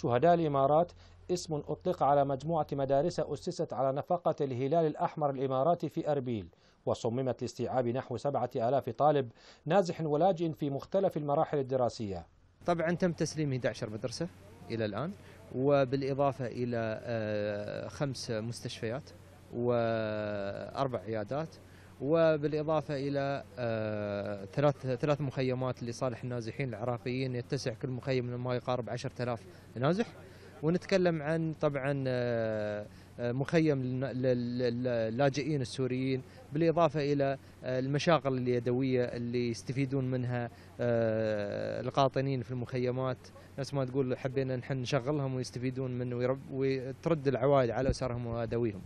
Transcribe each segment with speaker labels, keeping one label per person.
Speaker 1: شهداء الإمارات اسم أطلق على مجموعة مدارس أسست على نفقة الهلال الأحمر الإماراتي في أربيل وصممت لاستيعاب نحو سبعة آلاف طالب
Speaker 2: نازح ولاجئ في مختلف المراحل الدراسية طبعا تم تسليم 11 مدرسة إلى الآن وبالإضافة إلى آه، خمس مستشفيات وأربع عيادات وبالاضافه الى آه، ثلاث ثلاث مخيمات لصالح النازحين العراقيين يتسع كل مخيم ما يقارب 10000 نازح ونتكلم عن طبعا آه، آه، مخيم للاجئين السوريين بالاضافه الى المشاغل اليدويه اللي يستفيدون منها القاطنين في المخيمات نفس ما تقول حبينا نحن نشغلهم ويستفيدون منه وترد العوائد على اسرهم وادويهم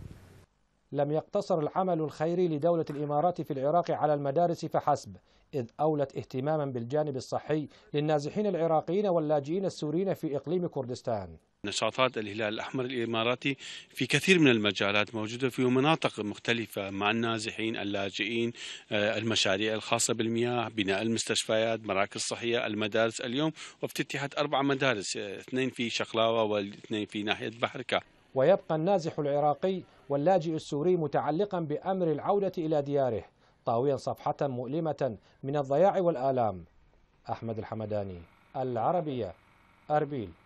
Speaker 1: لم يقتصر العمل الخيري لدولة الإمارات في العراق على المدارس فحسب إذ أولت اهتماما بالجانب الصحي للنازحين العراقيين واللاجئين السوريين في إقليم كردستان
Speaker 3: نشاطات الهلال الأحمر الإماراتي في كثير من المجالات موجودة في مناطق مختلفة مع النازحين اللاجئين آه، المشاريع الخاصة بالمياه بناء المستشفيات مراكز صحية المدارس اليوم وافتتحت أربع مدارس آه، اثنين في شقلاوة واثنين في ناحية بحركة
Speaker 1: ويبقى النازح العراقي واللاجئ السوري متعلقا بأمر العودة إلى دياره طاويا صفحة مؤلمة من الضياع والآلام أحمد الحمداني العربية أربيل